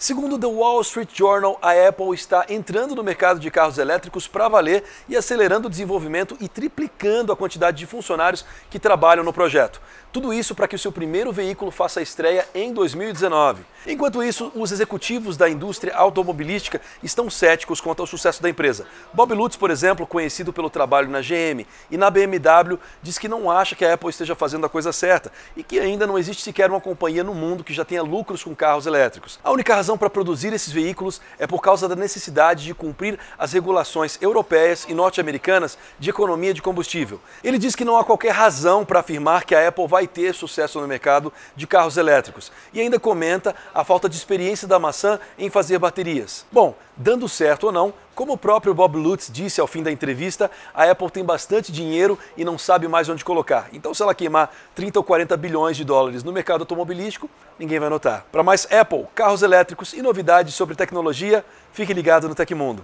Segundo The Wall Street Journal, a Apple está entrando no mercado de carros elétricos para valer e acelerando o desenvolvimento e triplicando a quantidade de funcionários que trabalham no projeto. Tudo isso para que o seu primeiro veículo faça estreia em 2019. Enquanto isso, os executivos da indústria automobilística estão céticos quanto ao sucesso da empresa. Bob Lutz, por exemplo, conhecido pelo trabalho na GM e na BMW, diz que não acha que a Apple esteja fazendo a coisa certa e que ainda não existe sequer uma companhia no mundo que já tenha lucros com carros elétricos. A única razão para produzir esses veículos é por causa da necessidade de cumprir as regulações europeias e norte-americanas de economia de combustível. Ele diz que não há qualquer razão para afirmar que a Apple vai vai ter sucesso no mercado de carros elétricos. E ainda comenta a falta de experiência da maçã em fazer baterias. Bom, dando certo ou não, como o próprio Bob Lutz disse ao fim da entrevista, a Apple tem bastante dinheiro e não sabe mais onde colocar. Então, se ela queimar 30 ou 40 bilhões de dólares no mercado automobilístico, ninguém vai notar. Para mais Apple, carros elétricos e novidades sobre tecnologia, fique ligado no Tecmundo.